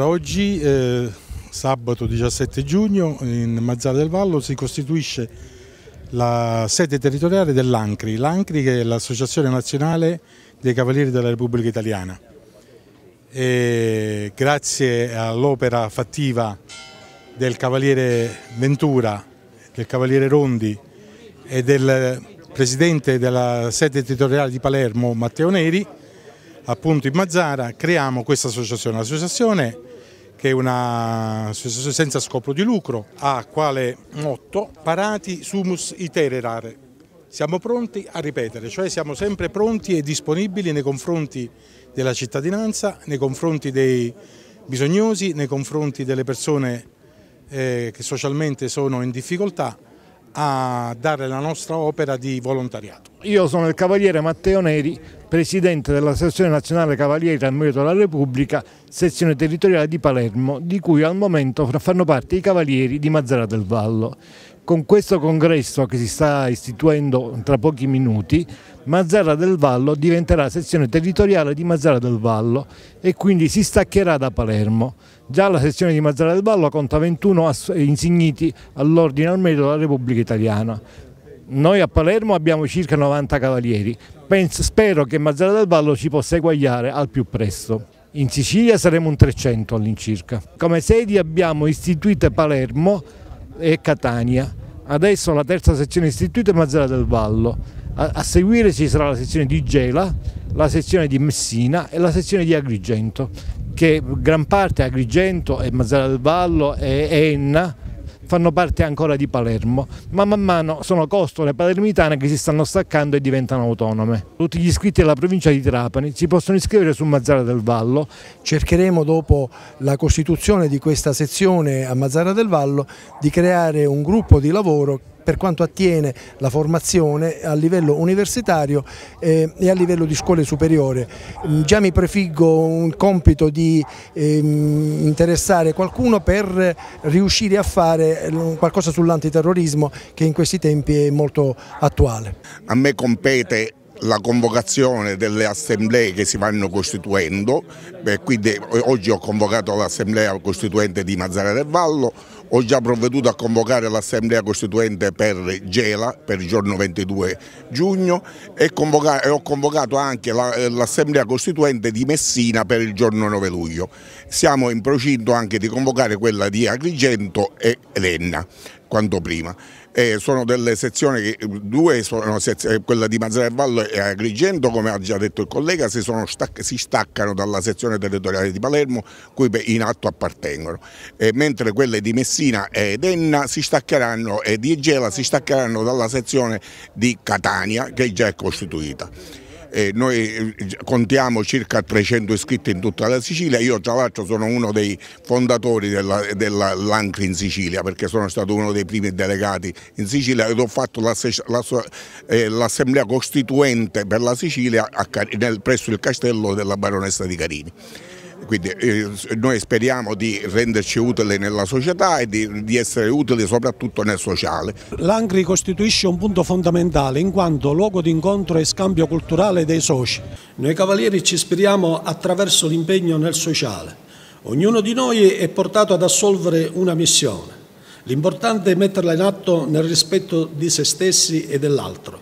Oggi, eh, sabato 17 giugno, in Mazzara del Vallo si costituisce la sede territoriale dell'ANCRI, l'ANCRI che è l'Associazione Nazionale dei Cavalieri della Repubblica Italiana. E grazie all'opera fattiva del Cavaliere Ventura, del Cavaliere Rondi e del Presidente della sede territoriale di Palermo, Matteo Neri, appunto in Mazzara creiamo questa associazione. L'associazione che è associazione senza scopo di lucro ha quale motto Parati sumus itererare. Siamo pronti a ripetere, cioè siamo sempre pronti e disponibili nei confronti della cittadinanza, nei confronti dei bisognosi, nei confronti delle persone eh, che socialmente sono in difficoltà a dare la nostra opera di volontariato. Io sono il Cavaliere Matteo Neri, Presidente dell'Associazione Nazionale Cavalieri al Merito della Repubblica, sezione territoriale di Palermo, di cui al momento fanno parte i Cavalieri di Mazzara del Vallo. Con questo congresso che si sta istituendo tra pochi minuti, Mazzara del Vallo diventerà sezione territoriale di Mazzara del Vallo e quindi si staccherà da Palermo. Già la sezione di Mazzara del Vallo conta 21 insigniti all'ordine al merito della Repubblica Italiana. Noi a Palermo abbiamo circa 90 cavalieri, Penso, spero che Mazzara del Vallo ci possa eguagliare al più presto. In Sicilia saremo un 300 all'incirca. Come sedi abbiamo istituite Palermo e Catania, adesso la terza sezione istituita è Mazzara del Vallo, a, a seguire ci sarà la sezione di Gela, la sezione di Messina e la sezione di Agrigento che gran parte Agrigento e Mazzara del Vallo e Enna fanno parte ancora di Palermo, ma man mano sono costole palermitane che si stanno staccando e diventano autonome. Tutti gli iscritti alla provincia di Trapani si possono iscrivere su Mazzara del Vallo. Cercheremo dopo la costituzione di questa sezione a Mazzara del Vallo di creare un gruppo di lavoro per quanto attiene la formazione a livello universitario eh, e a livello di scuole superiori. Già mi prefiggo un compito di eh, interessare qualcuno per riuscire a fare eh, qualcosa sull'antiterrorismo che in questi tempi è molto attuale. A me compete la convocazione delle assemblee che si vanno costituendo, quindi oggi ho convocato l'assemblea costituente di Mazzara del Vallo, ho già provveduto a convocare l'assemblea costituente per Gela per il giorno 22 giugno e, e ho convocato anche eh, l'assemblea la, costituente di Messina per il giorno 9 luglio. Siamo in procinto anche di convocare quella di Agrigento e Enna quanto prima. Eh, sono delle sezioni eh, due sono sezioni, eh, quella di Mazzarello e Agrigento come ha già detto il collega si, stac si, staccano dalla sezione territoriale di Palermo cui in atto appartengono eh, mentre quelle di Messina Messina ed Enna si staccheranno e di Gela si staccheranno dalla sezione di Catania che già è costituita. Eh, noi eh, contiamo circa 300 iscritti in tutta la Sicilia, io tra l'altro sono uno dei fondatori dell'Ancri della in Sicilia perché sono stato uno dei primi delegati in Sicilia ed ho fatto eh, l'assemblea costituente per la Sicilia presso il castello della baronessa di Carini. Quindi eh, noi speriamo di renderci utili nella società e di, di essere utili soprattutto nel sociale. L'Angri costituisce un punto fondamentale in quanto luogo di incontro e scambio culturale dei soci. Noi Cavalieri ci ispiriamo attraverso l'impegno nel sociale. Ognuno di noi è portato ad assolvere una missione. L'importante è metterla in atto nel rispetto di se stessi e dell'altro.